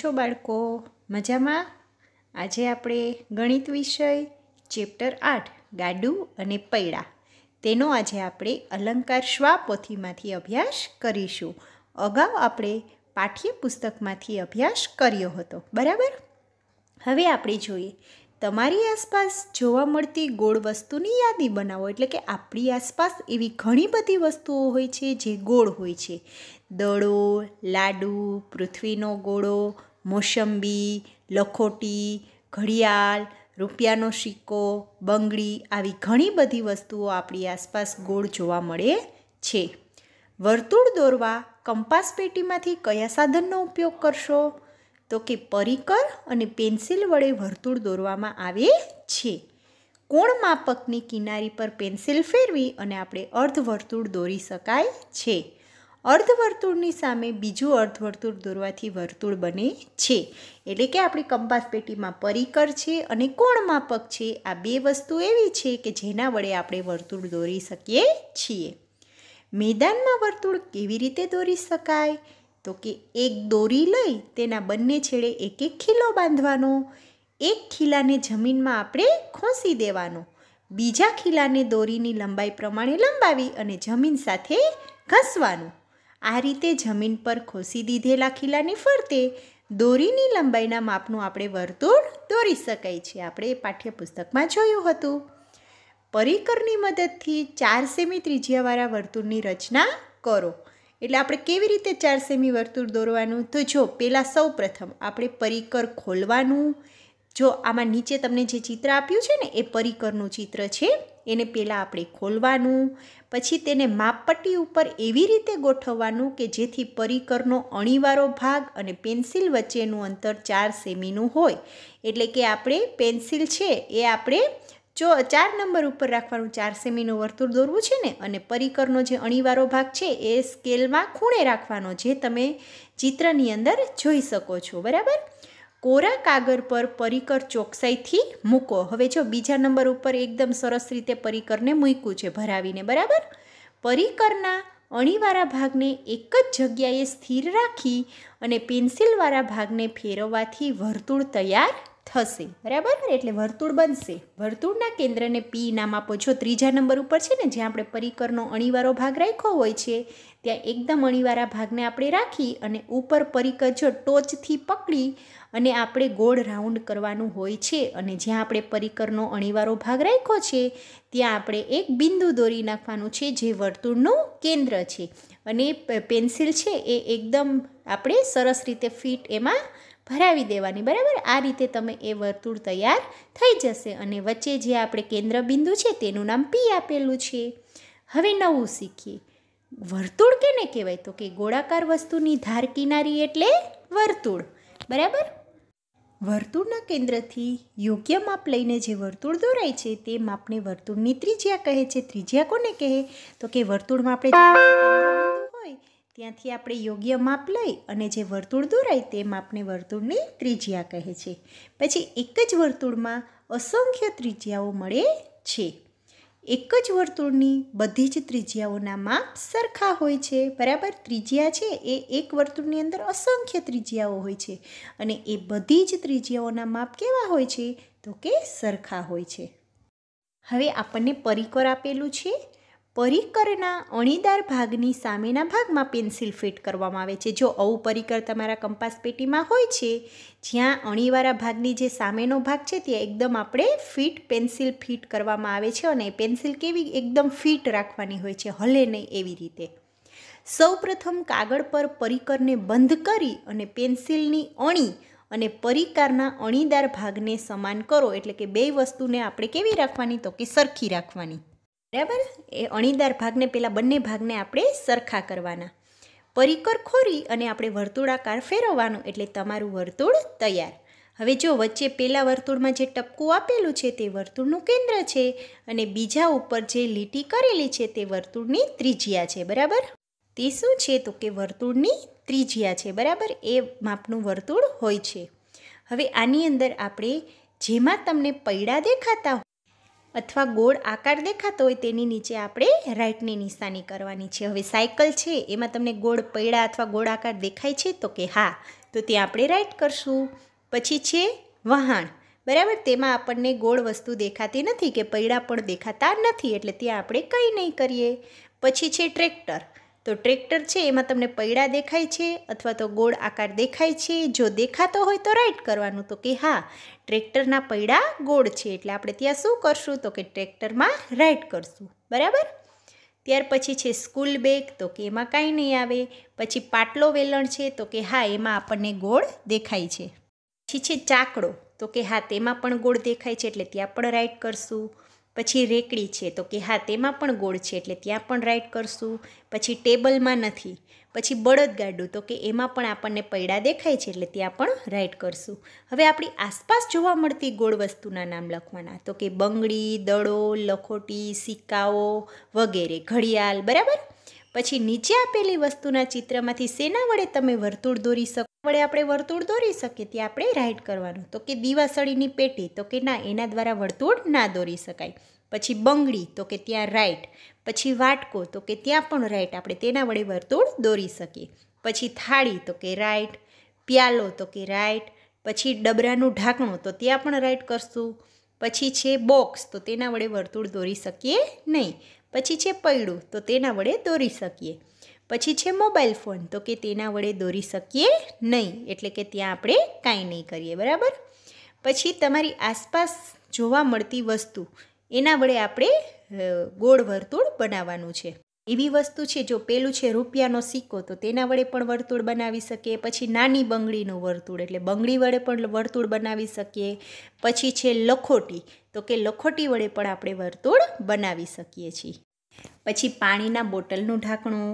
છો બાળકો મજામાં આજે આપણે ગણિત વિષય ચેપ્ટર આઠ ગાડુ અને પૈડા તેનો આજે આપણે અલંકાર શ્વા અભ્યાસ કરીશું અગાઉ આપણે પાઠ્યપુસ્તકમાંથી અભ્યાસ કર્યો હતો બરાબર હવે આપણે જોઈએ તમારી આસપાસ જોવા મળતી ગોળ વસ્તુની યાદી બનાવો એટલે કે આપણી આસપાસ એવી ઘણી બધી વસ્તુઓ હોય છે જે ગોળ હોય છે દડો લાડુ પૃથ્વીનો ગોળો મોસંબી લખોટી ઘડિયાળ રૂપિયાનો સિક્કો બંગડી આવી ઘણી બધી વસ્તુઓ આપણી આસપાસ ગોળ જોવા મળે છે વર્તુળ દોરવા કંપાસ પેટીમાંથી કયા સાધનનો ઉપયોગ કરશો તો કે પરિકર અને પેન્સિલ વડે વર્તુળ દોરવામાં આવે છે કોણ માપકની કિનારી પર પેન્સિલ ફેરવી અને આપણે અર્ધવર્તુળ દોરી શકાય છે અર્ધવર્તુળની સામે બીજું અર્ધવર્તુળ દોરવાથી વર્તુળ બને છે એટલે કે આપણી કંપાસ પેટીમાં પરિકર છે અને કોણ માપક છે આ બે વસ્તુ એવી છે કે જેના વડે આપણે વર્તુળ દોરી શકીએ છીએ મેદાનમાં વર્તુળ કેવી રીતે દોરી શકાય તો કે એક દોરી લઈ તેના બંને છેડે એક એક ખીલો બાંધવાનો એક ખીલાને જમીનમાં આપણે ખોંસી દેવાનો બીજા ખીલાને દોરીની લંબાઈ પ્રમાણે લંબાવી અને જમીન સાથે ઘસવાનું આ રીતે જમીન પર ખોસી દીધેલા ખીલાની ફરતે દોરીની લંબાઈના માપનું આપણે વર્તુળ દોરી શકાય છે આપણે પાઠ્યપુસ્તકમાં જોયું હતું પરિકરની મદદથી ચાર સેમી ત્રિજ્યાવાળા વર્તુળની રચના કરો એટલે આપણે કેવી રીતે ચાર સેમી વર્તુળ દોરવાનું તો જો પહેલાં સૌ પ્રથમ આપણે પરિકર ખોલવાનું જો આમાં નીચે તમને જે ચિત્ર આપ્યું છે ને એ પરિકરનું ચિત્ર છે એને પહેલાં આપણે ખોલવાનું પછી તેને માપપટ્ટી ઉપર એવી રીતે ગોઠવવાનું કે જેથી પરિકરનો અણીવારો ભાગ અને પેન્સિલ વચ્ચેનું અંતર ચાર સેમીનું હોય એટલે કે આપણે પેન્સિલ છે એ આપણે જો ચાર નંબર ઉપર રાખવાનું ચાર સેમીનું વર્તુળ દોરવું છે ને અને પરિકરનો જે અણીવારો ભાગ છે એ સ્કેલમાં ખૂણે રાખવાનો જે તમે ચિત્રની અંદર જોઈ શકો છો બરાબર કોરા કાગળ પર પરિકર ચોકસાઈથી મૂકો હવે જો બીજા નંબર ઉપર એકદમ સરસ રીતે પરિકરને મૂક્યું છે ભરાવીને બરાબર પરિકરના અણીવાળા ભાગને એક જ જગ્યાએ સ્થિર રાખી અને પેન્સિલવાળા ભાગને ફેરવવાથી વર્તુળ તૈયાર થશે બરાબર એટલે વર્તુળ બનશે વર્તુળના કેન્દ્રને પી નામ આપો જો ત્રીજા નંબર ઉપર છે ને જ્યાં આપણે પરિકરનો અણીવારો ભાગ રાખ્યો હોય છે ત્યાં એકદમ અણીવાળા ભાગને આપણે રાખી અને ઉપર પરિકર જો ટોચથી પકડી અને આપણે ગોળ રાઉન્ડ કરવાનું હોય છે અને જ્યાં આપણે પરિકરનો અણીવારો ભાગ રાખ્યો છે ત્યાં આપણે એક બિંદુ દોરી નાખવાનું છે જે વર્તુળનું કેન્દ્ર છે અને પેન્સિલ છે એ એકદમ આપણે સરસ રીતે ફિટ એમાં ભરાવી દેવાની બરાબર આ રીતે તમે એ વર્તુળ તૈયાર થઈ જશે અને વચ્ચે જે આપણે કેન્દ્ર બિંદુ છે તેનું નામ પી આપેલું છે હવે નવું શીખીએ વર્તુળ કેને કહેવાય તો કે ગોળાકાર વસ્તુની ધાર કિનારી એટલે વર્તુળ બરાબર વર્તુળના કેન્દ્રથી યોગ્ય માપ લઈને જે વર્તુળ દોરાય છે તે માપને વર્તુળની ત્રિજ્યા કહે છે ત્રિજ્યા કોને કહે તો કે વર્તુળમાં આપણે ત્યાંથી આપણે યોગ્ય માપ લઈ અને જે વર્તુળ દોરાય તે માપને વર્તુળની ત્રિજ્યા કહે છે પછી એક જ વર્તુળમાં અસંખ્ય ત્રિજ્યાઓ મળે છે એક જ વર્તુળની બધી જ ત્રિજ્યાઓના માપ સરખા હોય છે બરાબર ત્રિજ્યા છે એ એક વર્તુળની અંદર અસંખ્ય ત્રિજ્યાઓ હોય છે અને એ બધી જ ત્રિજ્યાઓના માપ કેવા હોય છે તો કે સરખા હોય છે હવે આપણને પરિકર આપેલું છે પરિકરના અણીદાર ભાગની સામેના ભાગમાં પેન્સિલ ફિટ કરવામાં આવે છે જો આવું પરિકર તમારા કંપાસ પેટીમાં હોય છે જ્યાં અણીવાળા ભાગની જે સામેનો ભાગ છે ત્યાં એકદમ આપણે ફિટ પેન્સિલ ફિટ કરવામાં આવે છે અને પેન્સિલ કેવી એકદમ ફિટ રાખવાની હોય છે હલે નહીં એવી રીતે સૌપ્રથમ કાગળ પર પરિકરને બંધ કરી અને પેન્સિલની અણી અને પરિકારના અણીદાર ભાગને સમાન કરો એટલે કે બે વસ્તુને આપણે કેવી રાખવાની તો કે સરખી રાખવાની બરાબર એ અણીદાર ભાગને પહેલાં બંને ભાગને આપણે સરખા કરવાના પરિકર ખોરી અને આપણે વર્તુળાકાર ફેરવવાનું એટલે તમારું વર્તુળ તૈયાર હવે જો વચ્ચે પહેલાં વર્તુળમાં જે ટપકું આપેલું છે તે વર્તુળનું કેન્દ્ર છે અને બીજા ઉપર જે લીટી કરેલી છે તે વર્તુળની ત્રિજ્યા છે બરાબર તે શું છે તો કે વર્તુળની ત્રિજ્યા છે બરાબર એ માપનું વર્તુળ હોય છે હવે આની અંદર આપણે જેમાં તમને પૈડા દેખાતા અથવા ગોળ આકાર દેખાતો હોય તેની નીચે આપણે રાઇટની નિશાની કરવાની છે હવે સાયકલ છે એમાં તમને ગોળ પૈડા અથવા ગોળ આકાર દેખાય છે તો કે હા તો તે આપણે રાઇટ કરશું પછી છે વહાણ બરાબર તેમાં આપણને ગોળ વસ્તુ દેખાતી નથી કે પૈડા પણ દેખાતા નથી એટલે ત્યાં આપણે કંઈ નહીં કરીએ પછી છે ટ્રેક્ટર તો ટ્રેક્ટર છે એમાં તમને પૈડા દેખાય છે અથવા તો ગોળ આકાર દેખાય છે જો દેખાતો હોય તો રાઈટ કરવાનું તો કે હા ટ્રેક્ટરના પૈડા ગોળ છે એટલે આપણે ત્યાં શું કરશું તો કે ટ્રેક્ટરમાં રાઈટ કરશું બરાબર ત્યાર પછી છે સ્કૂલ બેગ તો કે એમાં કાંઈ નહીં આવે પછી પાટલો વેલણ છે તો કે હા એમાં આપણને ગોળ દેખાય છે પછી છે ચાકડો તો કે હા તેમાં પણ ગોળ દેખાય છે એટલે ત્યાં પણ રાઈટ કરશું પછી રેકડી છે તો કે હા તેમાં પણ ગોળ છે એટલે ત્યાં પણ રાઈટ કરશું પછી ટેબલમાં નથી પછી બળદ ગાડું તો કે એમાં પણ આપણને પૈડા દેખાય છે એટલે ત્યાં પણ રાઈટ કરશું હવે આપણી આસપાસ જોવા મળતી ગોળ વસ્તુના નામ લખવાના તો કે બંગડી દડો લખોટી સિક્કાઓ વગેરે ઘડિયાળ બરાબર પછી નીચે આપેલી વસ્તુના ચિત્રમાંથી સેના વડે તમે વર્તુળ દોરી શકો વડે આપણે વર્તુળ દોરી શકીએ ત્યાં આપણે રાઈટ કરવાનું તો કે દીવાસળીની પેટી તો કે ના એના દ્વારા વર્તુળ ના દોરી શકાય પછી બંગડી તો કે ત્યાં રાઈટ પછી વાટકો તો કે ત્યાં પણ રાઈટ આપણે તેના વડે વર્તુળ દોરી શકીએ પછી થાળી તો કે રાઇટ પ્યાલો તો કે રાઈટ પછી ડબરાનું ઢાંકણું તો ત્યાં પણ રાઈટ કરશું પછી છે બોક્સ તો તેના વડે વર્તુળ દોરી શકીએ નહીં પછી છે પૈડું તો તેના વડે દોરી શકીએ પછી છે મોબાઈલ ફોન તો કે તેના વડે દોરી શકીએ નહીં એટલે કે ત્યાં આપણે કાંઈ નહીં કરીએ બરાબર પછી તમારી આસપાસ જોવા મળતી વસ્તુ એના વડે આપણે ગોળ વર્તુળ બનાવવાનું છે એવી વસ્તુ છે જો પેલું છે રૂપિયાનો સિક્કો તો તેના વડે પણ વર્તુળ બનાવી શકીએ પછી નાની બંગડીનું વર્તુળ એટલે બંગડી વડે પણ વર્તુળ બનાવી શકીએ પછી છે લખોટી તો કે લખોટી વડે પણ આપણે વર્તુળ બનાવી શકીએ છીએ પછી પાણીના બોટલનું ઢાંકણું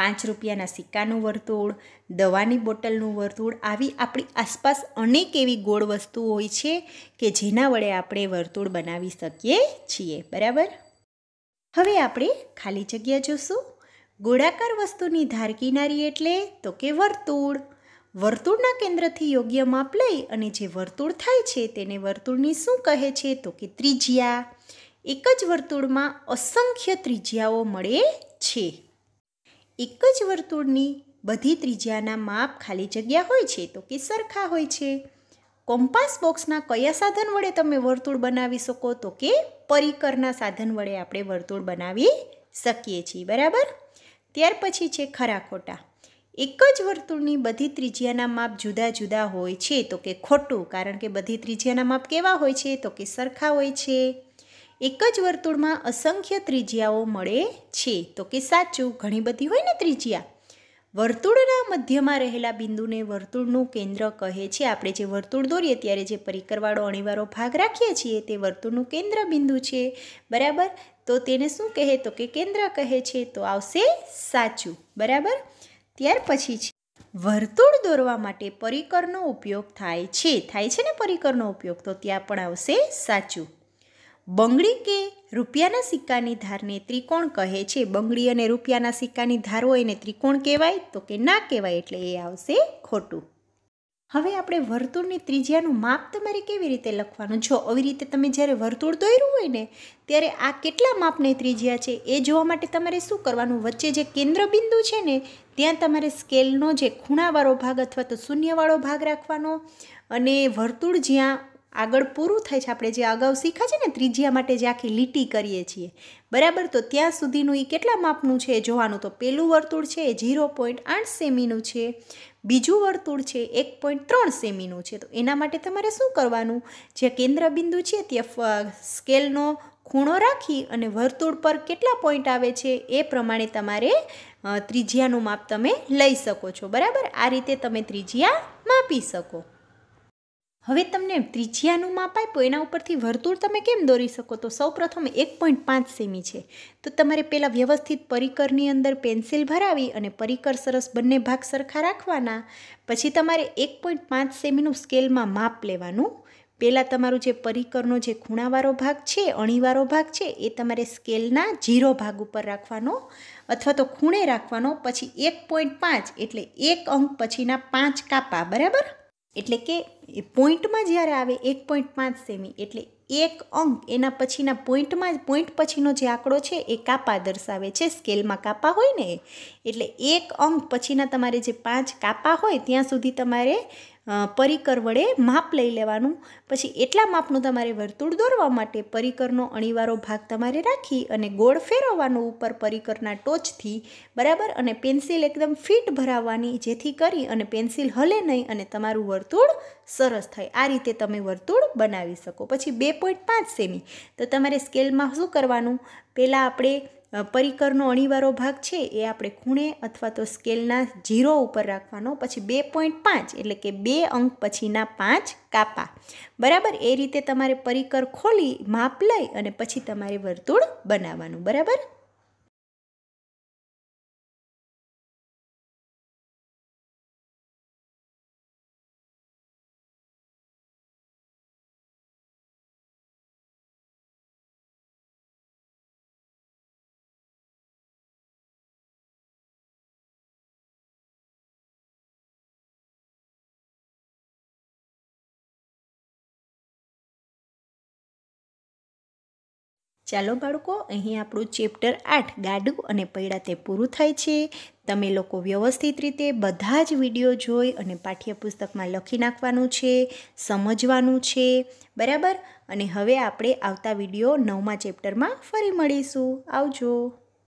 પાંચ રૂપિયાના સિક્કાનું વર્તુળ દવાની બોટલનું વર્તુળ આવી આપણી આસપાસ અનેક એવી ગોળ વસ્તુઓ હોય છે કે જેના વડે આપણે વર્તુળ બનાવી શકીએ છીએ બરાબર હવે આપણે ખાલી જગ્યા જોશું ગોળાકાર વસ્તુની ધાર કિનારી એટલે તો કે વર્તુળ વર્તુળના કેન્દ્રથી યોગ્ય માપ લઈ અને જે વર્તુળ થાય છે તેને વર્તુળની શું કહે છે તો કે ત્રિજ્યા એક જ વર્તુળમાં અસંખ્ય ત્રિજ્યાઓ મળે છે એક જ વર્તુળની બધી ત્રિજ્યાના માપ ખાલી જગ્યા હોય છે તો કે સરખા હોય છે કોમ્પાસ બોક્સના કયા સાધન વડે તમે વર્તુળ બનાવી શકો તો કે પરિકરના સાધન વડે આપણે વર્તુળ બનાવી શકીએ છીએ બરાબર ત્યાર પછી છે ખરા ખોટા એક જ વર્તુળની બધી ત્રિજ્યાના માપ જુદા જુદા હોય છે તો કે ખોટું કારણ કે બધી ત્રિજ્યાના માપ કેવા હોય છે તો કે સરખા હોય છે એક જ વર્તુળમાં અસંખ્ય ત્રિજ્યાઓ મળે છે તો કે સાચું ઘણી બધી હોય ને ત્રિજ્યા વર્તુળના મધ્યમાં રહેલા બિંદુને વર્તુળનું કેન્દ્ર કહે છે આપણે જે વર્તુળ દોરીએ ત્યારે જે પરિકરવાળો અણીવાળો ભાગ રાખીએ છીએ તે વર્તુળનું કેન્દ્ર બિંદુ છે બરાબર તો તેને શું કહે તો કે કેન્દ્ર કહે છે તો આવશે સાચું બરાબર ત્યાર પછી છે વર્તુળ દોરવા માટે પરિકરનો ઉપયોગ થાય છે થાય છે ને પરિકરનો ઉપયોગ તો ત્યાં પણ આવશે સાચું બંગડી કે રૂપિયાના સિક્કાની ધારને ત્રિકોણ કહે છે બંગડી અને રૂપિયાના સિક્કાની ધાર હોય એને ત્રિકોણ કહેવાય તો કે ના કહેવાય એટલે એ આવશે ખોટું હવે આપણે વર્તુળની ત્રિજ્યાનું માપ તમારે કેવી રીતે લખવાનું જો આવી રીતે તમે જ્યારે વર્તુળ દોર્યું હોય ને ત્યારે આ કેટલા માપની ત્રિજ્યા છે એ જોવા માટે તમારે શું કરવાનું વચ્ચે જે કેન્દ્રબિંદુ છે ને ત્યાં તમારે સ્કેલનો જે ખૂણાવાળો ભાગ અથવા તો શૂન્યવાળો ભાગ રાખવાનો અને વર્તુળ જ્યાં આગળ પૂરું થાય છે આપણે જે અગાઉ શીખા છે ને ત્રિજ્યા માટે જે આખી લીટી કરીએ છીએ બરાબર તો ત્યાં સુધીનું એ કેટલા માપનું છે જોવાનું તો પેલું વર્તુળ છે એ ઝીરો પોઈન્ટ આઠ સેમીનું છે બીજું વર્તુળ છે એક પોઈન્ટ ત્રણ સેમીનું છે તો એના માટે તમારે શું કરવાનું જે કેન્દ્ર બિંદુ છે ત્યાં સ્કેલનો ખૂણો રાખી અને વર્તુળ પર કેટલા પોઈન્ટ આવે છે એ પ્રમાણે તમારે ત્રિજ્યાનું માપ તમે લઈ શકો છો બરાબર આ રીતે તમે ત્રિજ્યા માપી શકો હવે તમને ત્રિજ્યાનું માપ આપ્યું એના ઉપરથી વર્તુળ તમે કેમ દોરી શકો તો સૌપ્રથમ એક પોઈન્ટ પાંચ સેમી છે તો તમારે પહેલાં વ્યવસ્થિત પરિકરની અંદર પેન્સિલ ભરાવી અને પરિકર સરસ બંને ભાગ સરખા રાખવાના પછી તમારે એક પોઈન્ટ પાંચ સેમીનું સ્કેલમાં માપ લેવાનું પહેલાં તમારું જે પરિકરનો જે ખૂણાવાળો ભાગ છે અણીવાળો ભાગ છે એ તમારે સ્કેલના જીરો ભાગ ઉપર રાખવાનો અથવા તો ખૂણે રાખવાનો પછી એક પોઈન્ટ પાંચ એટલે એક અંક પછીના પાંચ કાપા બરાબર એટલે કે એ પોઈન્ટમાં જ્યારે આવે એક પોઈન્ટ પાંચ સેમી એટલે એક અંક એના પછીના પોઈન્ટમાં પોઈન્ટ પછીનો જે આંકડો છે એ કાપા દર્શાવે છે સ્કેલમાં કાપા હોય ને એટલે એક અંક પછીના તમારે જે પાંચ કાપા હોય ત્યાં સુધી તમારે પરિકર વડે માપ લઈ લેવાનું પછી એટલા માપનું તમારે વર્તુળ દોરવા માટે પરિકરનો અણીવારો ભાગ તમારે રાખી અને ગોળ ફેરવવાનો ઉપર પરિકરના ટોચથી બરાબર અને પેન્સિલ એકદમ ફિટ ભરાવવાની જેથી કરી અને પેન્સિલ હલે નહીં અને તમારું વર્તુળ સરસ થાય આ રીતે તમે વર્તુળ બનાવી શકો પછી બે પોઈન્ટ પાંચ સેમી તો તમારે સ્કેલમાં શું કરવાનું પહેલાં આપણે પરિકરનો અણીવાળો ભાગ છે એ આપણે ખૂણે અથવા તો સ્કેલના જીરો ઉપર રાખવાનો પછી બે પોઈન્ટ પાંચ એટલે કે બે અંક પછીના પાંચ કાપા બરાબર એ રીતે તમારે પરિકર ખોલી માપ લઈ અને પછી તમારે વર્તુળ બનાવવાનું બરાબર ચાલો બાળકો અહીં આપણું ચેપ્ટર આઠ ગાડું અને પૈડા તે પૂરું થાય છે તમે લોકો વ્યવસ્થિત રીતે બધા જ વિડીયો જોઈ અને પાઠ્યપુસ્તકમાં લખી નાખવાનું છે સમજવાનું છે બરાબર અને હવે આપણે આવતા વિડીયો નવમા ચેપ્ટરમાં ફરી મળીશું આવજો